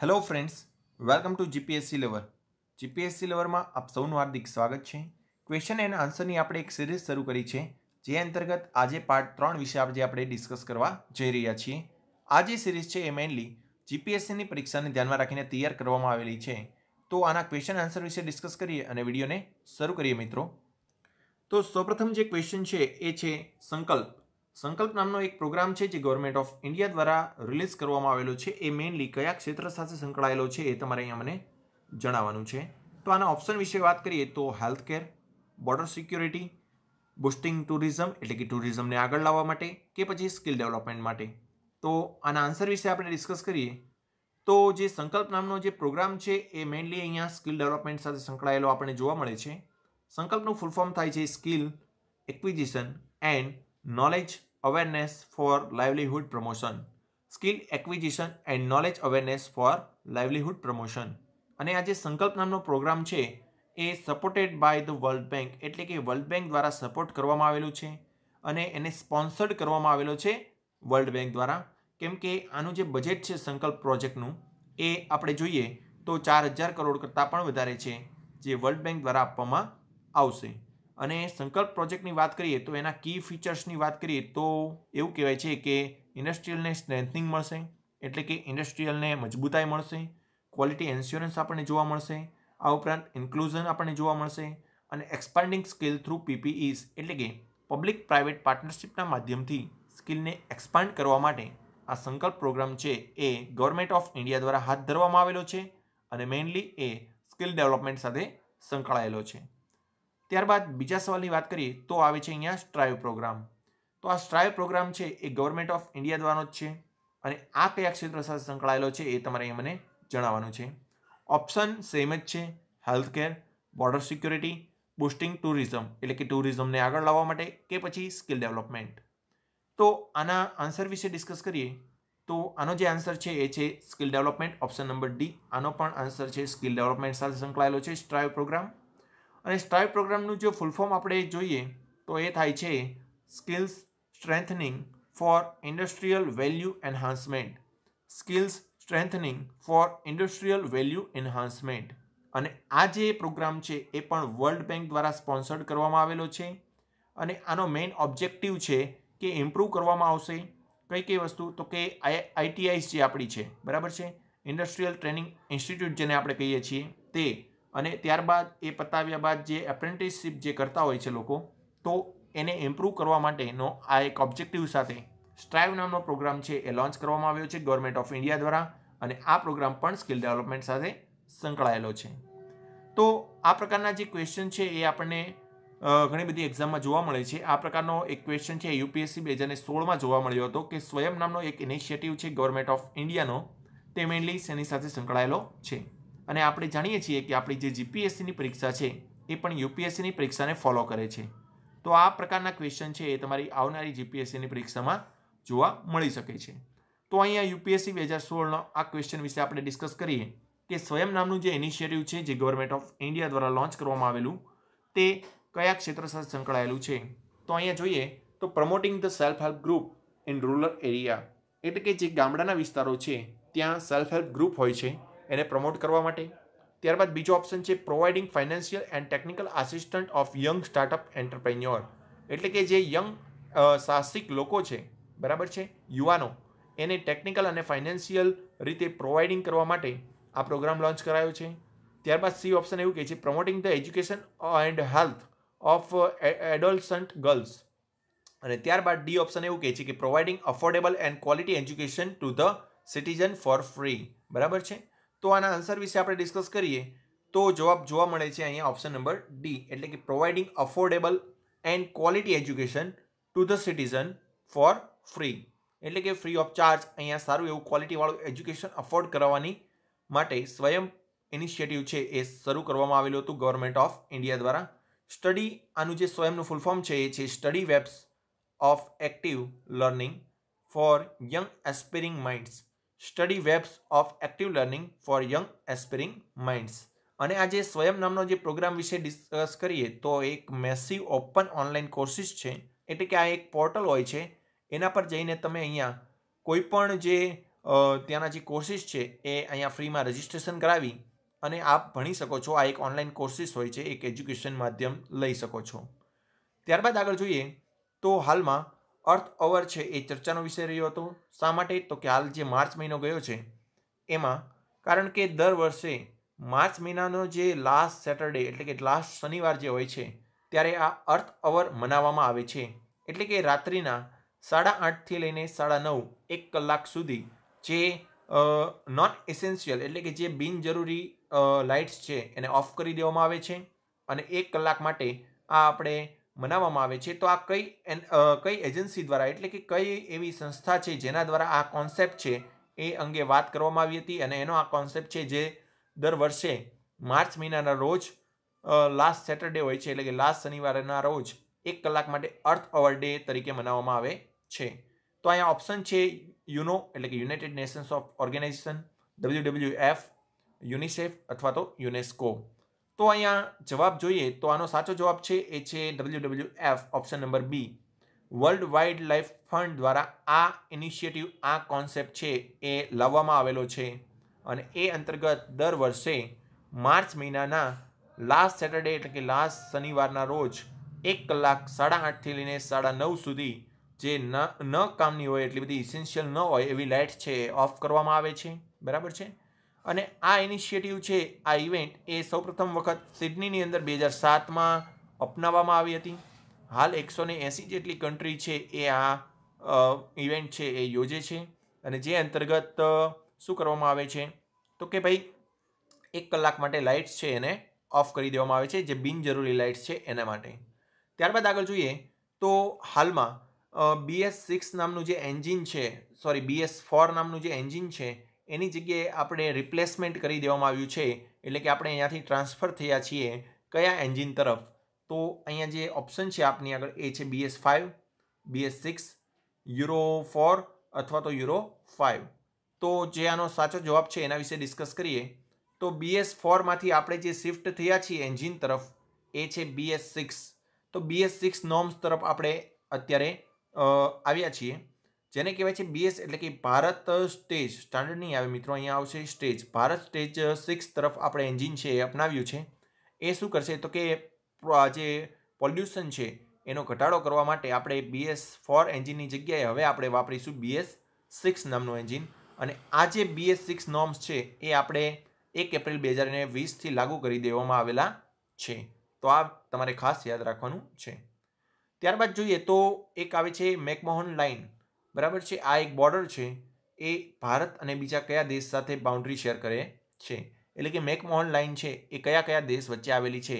hello friends welcome to GPSC લેવર GPSC લેવરમાં આપ સૌનું હાર્દિક સ્વાગત છે ક્વેશ્ચન એન્ડ આન્સરની આપણે એક સિરીઝ શરૂ કરી છે જે અંતર્ગત આજે પાર્ટ ત્રણ વિશે આજે આપણે ડિસ્કસ કરવા જઈ રહ્યા છીએ આ જે સિરીઝ છે એ મેઇનલી જીપીએસસીની પરીક્ષાને ધ્યાનમાં રાખીને તૈયાર કરવામાં આવેલી છે તો આના ક્વેશ્ચન આન્સર વિશે ડિસ્કસ કરીએ અને વિડીયોને શરૂ કરીએ મિત્રો તો સૌપ્રથમ જે ક્વેશ્ચન છે એ છે સંકલ્પ સંકલ્પ નામનો એક પ્રોગ્રામ છે જે ગવર્મેન્ટ ઓફ ઇન્ડિયા દ્વારા રિલીઝ કરવામાં આવેલો છે એ મેઇનલી કયા ક્ષેત્ર સાથે સંકળાયેલો છે એ તમારે અહીંયા મને જણાવવાનું છે તો આના ઓપ્શન વિશે વાત કરીએ તો health care border security boosting tourism એટલે કે ટુરિઝમને આગળ લાવવા માટે કે પછી સ્કિલ ડેવલપમેન્ટ માટે તો આના આન્સર વિશે આપણે ડિસ્કસ કરીએ તો જે સંકલ્પ નામનો જે પ્રોગ્રામ છે એ મેઇનલી અહીંયા સ્કિલ ડેવલપમેન્ટ સાથે સંકળાયેલો આપણને જોવા મળે છે સંકલ્પનું ફૂલ ફોર્મ થાય છે skill acquisition and knowledge awareness for livelihood promotion skill acquisition and knowledge awareness for livelihood promotion અને આ જે સંકલ્પ નામનો પ્રોગ્રામ છે એ supported by the world bank એટલે કે વર્લ્ડ બેંક દ્વારા સપોર્ટ કરવામાં આવેલું છે અને એને સ્પોન્સર્ડ કરવામાં આવેલો છે વર્લ્ડ બેંક દ્વારા કેમ કે આનું જે બજેટ છે સંકલ્પ પ્રોજેક્ટનું એ આપણે જોઈએ તો ચાર હજાર કરોડ કરતાં પણ વધારે છે જે વર્લ્ડ બેંક દ્વારા આપવામાં આવશે અને સંકલ્પ પ્રોજેક્ટની વાત કરીએ તો એના કી ફીચર્સની વાત કરીએ તો એવું કહેવાય છે કે ઇન્ડસ્ટ્રીયલને સ્ટ્રેન્થનિંગ મળશે એટલે કે ઇન્ડસ્ટ્રીયલને મજબૂતાઈ મળશે ક્વોલિટી ઇન્સ્યોરન્સ આપણને જોવા મળશે આ ઉપરાંત ઇન્ક્લુઝન આપણને જોવા મળશે અને એક્સપાન્ડિંગ સ્કિલ થ્રુ પીપીઈઝ એટલે કે પબ્લિક પ્રાઇવેટ પાર્ટનરશિપના માધ્યમથી સ્કિલને એક્સપાન્ડ કરવા માટે આ સંકલ્પ પ્રોગ્રામ છે એ ગવર્મેન્ટ ઓફ ઇન્ડિયા દ્વારા હાથ ધરવામાં આવેલો છે અને મેઇનલી એ સ્કિલ ડેવલપમેન્ટ સાથે સંકળાયેલો છે ત્યારબાદ બીજા સવાલની વાત કરીએ તો આવે છે અહીંયા સ્ટ્રાઇવ પ્રોગ્રામ તો આ સ્ટ્રાઇવ પ્રોગ્રામ છે એ ગવર્મેન્ટ ઓફ ઇન્ડિયા દ્વારાનો જ છે અને આ કયા ક્ષેત્ર સાથે સંકળાયેલો છે એ તમારે મને જણાવવાનું છે ઓપ્શન સેમ જ છે health care border security boosting tourism એટલે કે ટુરિઝમને આગળ લાવવા માટે કે પછી સ્કિલ ડેવલપમેન્ટ તો આના આન્સર વિશે ડિસ્કસ કરીએ તો આનો જે આન્સર છે એ છે skill development option number D આનો પણ આન્સર છે સ્કિલ ડેવલપમેન્ટ સાથે સંકળાયેલો છે સ્ટ્રાઇવ પ્રોગ્રામ અને સ્ટાઇલ પ્રોગ્રામનું જો ફૂલ ફોર્મ આપણે જોઈએ તો એ થાય છે skills strengthening for industrial value enhancement skills strengthening for industrial value enhancement અને આ જે પ્રોગ્રામ છે એ પણ વર્લ્ડ બેંક દ્વારા સ્પોન્સર્ડ કરવામાં આવેલો છે અને આનો મેઇન ઓબ્જેક્ટિવ છે કે ઇમ્પ્રૂવ કરવામાં આવશે કઈ કઈ વસ્તુ તો કે આઈટીઆઈસ જે આપણી છે બરાબર છે ઇન્ડસ્ટ્રીયલ ટ્રેનિંગ ઇન્સ્ટિટ્યૂટ જેને આપણે કહીએ છીએ તે અને ત્યારબાદ એ પતાવ્યા બાદ જે એપ્રેન્ટિસશીપ જે કરતા હોય છે લોકો તો એને ઇમ્પ્રૂવ કરવા માટેનો આ એક ઓબ્જેક્ટિવ સાથે સ્ટ્રાઇવ નામનો પ્રોગ્રામ છે એ લોન્ચ કરવામાં આવ્યો છે ગવર્મેન્ટ ઓફ ઇન્ડિયા દ્વારા અને આ પ્રોગ્રામ પણ સ્કિલ ડેવલપમેન્ટ સાથે સંકળાયેલો છે તો આ પ્રકારના જે ક્વેશ્ચન છે એ આપણને ઘણી બધી એક્ઝામમાં જોવા મળે છે આ પ્રકારનો એક ક્વેશ્ચન છે યુપીએસસી બે હજાર સોળમાં જોવા મળ્યો હતો કે સ્વયં નામનો એક ઇનિશિયેટિવ છે ગવર્મેન્ટ ઓફ ઇન્ડિયાનો તે મેઇનલી શેની સાથે સંકળાયેલો છે અને આપણે જાણીએ છીએ કે આપણી જે જીપીએસસીની પરીક્ષા છે એ પણ યુપીએસસીની પરીક્ષાને ફોલો કરે છે તો આ પ્રકારના ક્વેશ્ચન છે એ તમારી આવનારી જીપીએસસીની પરીક્ષામાં જોવા મળી શકે છે તો અહીંયા યુપીએસસી બે હજાર સોળનો આ ક્વેશ્ચન વિશે આપણે ડિસ્કસ કરીએ કે સ્વયં નામનું જે ઇનિશિયેટિવ છે જે ગવર્મેન્ટ ઓફ ઇન્ડિયા દ્વારા લોન્ચ કરવામાં આવેલું તે કયા ક્ષેત્ર સાથે સંકળાયેલું છે તો અહીંયા જોઈએ તો promoting the self help group in rural area એટલે કે જે ગામડાના વિસ્તારો છે ત્યાં સેલ્ફ હેલ્પ ગ્રુપ હોય છે એને પ્રમોટ કરવા માટે ત્યારબાદ બીજો ઓપ્શન છે providing financial and technical assistant of young startup entrepreneur એટલે કે જે યંગ સાહસિક લોકો છે બરાબર છે યુવાનો એને ટેકનિકલ અને ફાઇનાન્શિયલ રીતે પ્રોવાઇડિંગ કરવા માટે આ પ્રોગ્રામ લોન્ચ કરાયો છે ત્યારબાદ સી ઓપ્શન એવું કહે છે promoting the education and health of adolescent girls અને ત્યારબાદ ડી ઓપ્શન એવું કહે છે કે providing affordable and quality education to the citizen for free બરાબર છે તો આના આન્સર વિશે આપણે ડિસ્કસ કરીએ તો જવાબ જોવા મળે છે અહીંયા ઓપ્શન નંબર ડી એટલે કે providing affordable and quality education to the citizen for free એટલે કે ફ્રી ઓફ ચાર્જ અહીંયા સારું એવું ક્વોલિટીવાળું એજ્યુકેશન અફોર્ડ કરવાની માટે સ્વયં ઇનિશિયેટિવ છે એ શરૂ કરવામાં આવેલું હતું ગવર્મેન્ટ ઓફ ઇન્ડિયા દ્વારા સ્ટડી આનું જે સ્વયંનું ફૂલ ફોર્મ છે એ છે study webs of active learning for young aspiring minds study webs of active learning for young aspiring minds અને આજે સ્વયં નામનો જે પ્રોગ્રામ વિશે ડિસ્કસ કરીએ તો એક મેસિવ ઓપન ઓનલાઈન કોર્સિસ છે એટલે કે આ એક પોર્ટલ હોય છે એના પર જઈને તમે અહીંયા કોઈપણ જે ત્યાંના જે કોર્સિસ છે એ અહીંયા ફ્રીમાં રજિસ્ટ્રેશન કરાવી અને આપ ભણી શકો છો આ એક ઓનલાઈન કોર્સિસ હોય છે એક એજ્યુકેશન માધ્યમ લઈ શકો છો ત્યારબાદ આગળ જોઈએ તો હાલમાં અર્થ અવર છે એ ચર્ચાનો વિષય રહ્યો હતો શા માટે તો કે હાલ જે માર્ચ મહિનો ગયો છે એમાં કારણ કે દર વર્ષે માર્ચ મહિનાનો જે લાસ્ટ સેટરડે એટલે કે લાસ્ટ શનિવાર જે હોય છે ત્યારે આ અર્થ અવર મનાવવામાં આવે છે એટલે કે રાત્રિના સાડા આઠથી લઈને સાડા નવ એક કલાક સુધી જે નોન એસેન્શિયલ એટલે કે જે બિનજરૂરી લાઇટ્સ છે એને ઓફ કરી દેવામાં આવે છે અને એક કલાક માટે આ આપણે મનાવવામાં આવે છે તો આ કઈ કઈ એજન્સી દ્વારા એટલે કે કઈ એવી સંસ્થા છે જેના દ્વારા આ કોન્સેપ્ટ છે એ અંગે વાત કરવામાં આવી હતી અને એનો આ કોન્સેપ્ટ છે જે દર વર્ષે માર્ચ મહિનાના રોજ લાસ્ટ સેટરડે હોય છે એટલે કે લાસ્ટ શનિવારના રોજ એક કલાક માટે અર્થ અવર ડે તરીકે મનાવવામાં આવે છે તો અહીંયા ઓપ્શન છે યુનો એટલે કે United Nations of Organization W W F UNICEF અથવા તો યુનેસ્કો તો અહીંયા જવાબ જોઈએ તો આનો સાચો જવાબ છે એ છે W W F option number B world wildlife fund દ્વારા આ ઇનિશિયેટિવ આ કોન્સેપ્ટ છે એ લાવવામાં આવેલો છે અને એ અંતર્ગત દર વર્ષે માર્ચ મહિનાના લાસ્ટ સેટરડે એટલે કે લાસ્ટ શનિવારના રોજ એક કલાક સાડા આઠથી લઈને સાડા નવ સુધી જે ન ન કામની હોય એટલી બધી ઇસેન્શિયલ ન હોય એવી લાઇટ છે ઓફ કરવામાં આવે છે બરાબર છે અને આ ઇનિશિયેટિવ છે આ ઇવેન્ટ એ સૌપ્રથમ વખત સિડનીની અંદર બે હજાર સાતમાં અપનાવવામાં આવી હતી હાલ એકસો ને એંસી જેટલી કન્ટ્રી છે એ આ ઇવેન્ટ છે એ યોજે છે અને જે અંતર્ગત શું કરવામાં આવે છે તો કે ભાઈ એક કલાક માટે લાઇટ્સ છે એને ઓફ કરી દેવામાં આવે છે જે બિનજરૂરી લાઇટ્સ છે એના માટે ત્યારબાદ આગળ જોઈએ તો હાલમાં બીએસ સિક્સ નામનું જે એન્જિન છે સોરી બીએસ ફોર નામનું જે એન્જિન છે એની જગ્યાએ આપણે રિપ્લેસમેન્ટ કરી દેવામાં આવ્યું છે એટલે કે આપણે અહીંયાથી ટ્રાન્સફર થયા છીએ કયા એન્જિન તરફ તો અહીંયા જે ઓપ્શન છે આપની આગળ એ છે BS five BS six euro four અથવા તો યુરો ફાઇવ તો જે આનો સાચો જવાબ છે એના વિશે ડિસ્કસ કરીએ તો બીએસ ફોરમાંથી આપણે જે શિફ્ટ થયા છીએ એન્જિન તરફ એ છે બીએસ સિક્સ તો બીએસ સિક્સ નોર્મ્સ તરફ આપણે અત્યારે આવ્યા છીએ જેને કહેવાય છે બીએસ એટલે કે ભારત સ્ટેજ સ્ટાન્ડર્ડ નહીં આવે મિત્રો અહીંયા આવશે સ્ટેજ ભારત સ્ટેજ સિક્સ તરફ આપણે એન્જિન છે એ અપનાવ્યું છે એ શું કરશે તો કે જે પોલ્યુશન છે એનો ઘટાડો કરવા માટે આપણે બીએસ ફોર એન્જિનની જગ્યાએ હવે આપણે વાપરીશું બીએસ સિક્સ નામનું એન્જિન અને આ જે બીએસ સિક્સ નોર્મ્સ છે એ આપણે એક એપ્રિલ બે હજાર વીસથી લાગુ કરી દેવામાં આવેલા છે તો આ તમારે ખાસ યાદ રાખવાનું છે ત્યારબાદ જોઈએ તો એક આવે છે મેકમોહન લાઇન બરાબર છે આ એક બોર્ડર છે એ ભારત અને બીજા કયા દેશ સાથે બાઉન્ડ્રી શેર કરે છે એટલે કે મેકમોહન લાઇન છે એ કયા કયા દેશ વચ્ચે આવેલી છે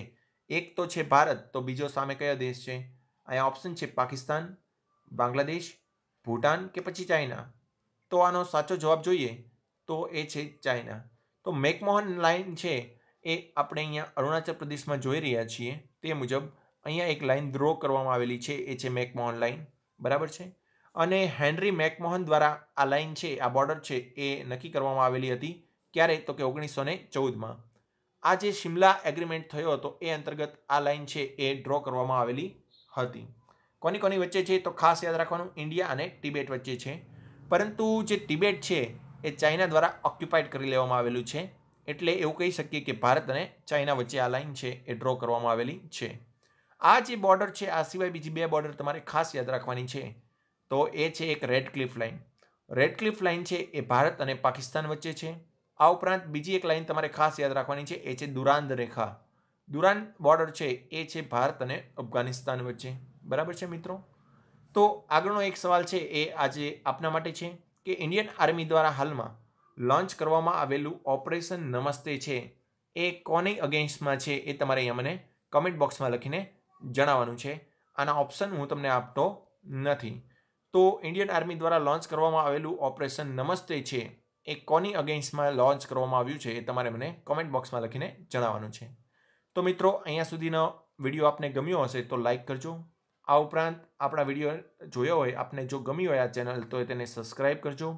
એક તો છે ભારત તો બીજો સામે કયો દેશ છે અહીંયા ઓપ્શન છે પાકિસ્તાન બાંગ્લાદેશ ભૂટાન કે પછી ચાઇના તો આનો સાચો જવાબ જોઈએ તો એ છે ચાઇના તો મેકમોહન લાઇન છે એ આપણે અહીંયા અરુણાચલ પ્રદેશમાં જોઈ રહ્યા છીએ તે મુજબ અહીંયા એક લાઇન ડ્રો કરવામાં આવેલી છે એ છે મેકમોહન લાઇન બરાબર છે અને હેનરી મેકમોહન દ્વારા આ લાઇન છે આ બોર્ડર છે એ નક્કી કરવામાં આવેલી હતી ક્યારે તો કે ઓગણીસો ને ચૌદમાં આ જે શિમલા એગ્રીમેન્ટ થયો હતો એ અંતર્ગત આ લાઇન છે એ ડ્રો કરવામાં આવેલી હતી કોની કોની વચ્ચે છે તો ખાસ યાદ રાખવાનું ઇન્ડિયા અને તિબેટ વચ્ચે છે પરંતુ જે તિબેટ છે એ ચાઇના દ્વારા ઓક્યુપાઈડ કરી લેવામાં આવેલું છે એટલે એવું કહી શકીએ કે ભારત અને ચાઇના વચ્ચે આ લાઇન છે એ ડ્રો કરવામાં આવેલી છે આ જે બોર્ડર છે આ સિવાય બીજી બે બોર્ડર તમારે ખાસ યાદ રાખવાની છે તો એ છે એક Radcliffe line Radcliffe line છે એ ભારત અને પાકિસ્તાન વચ્ચે છે આ ઉપરાંત બીજી એક લાઇન તમારે ખાસ યાદ રાખવાની છે એ છે દુરાંદ રેખા દુરાન બોર્ડર છે એ છે ભારત અને અફઘાનિસ્તાન વચ્ચે બરાબર છે મિત્રો તો આગળનો એક સવાલ છે એ આજે આપના માટે છે કે ઇન્ડિયન આર્મી દ્વારા હાલમાં લોન્ચ કરવામાં આવેલું ઓપરેશન નમસ્તે છે એ કોની અગેન્સ્ટમાં છે એ તમારે અહીંયા મને કમેન્ટ બોક્સમાં લખીને જણાવવાનું છે આના ઓપ્શન હું તમને આપતો નથી તો ઇન્ડિયન આર્મી દ્વારા લોન્ચ કરવામાં આવેલું ઓપરેશન નમસ્તે છે એ કોની અગેન્સ્ટમાં લોન્ચ કરવામાં આવ્યું છે એ તમારે મને કોમેન્ટ બોક્સમાં લખીને જણાવવાનું છે તો મિત્રો અહીંયા સુધીનો વિડીયો આપને ગમ્યો હશે તો લાઇક કરજો આ ઉપરાંત આપણા વિડીયો જોયો હોય આપને જો ગમી હોય આ ચેનલ તો તેને સબસ્ક્રાઈબ કરજો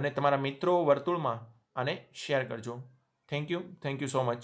અને તમારા મિત્રો વર્તુળમાં આને શેર કરજો thank you thank you so much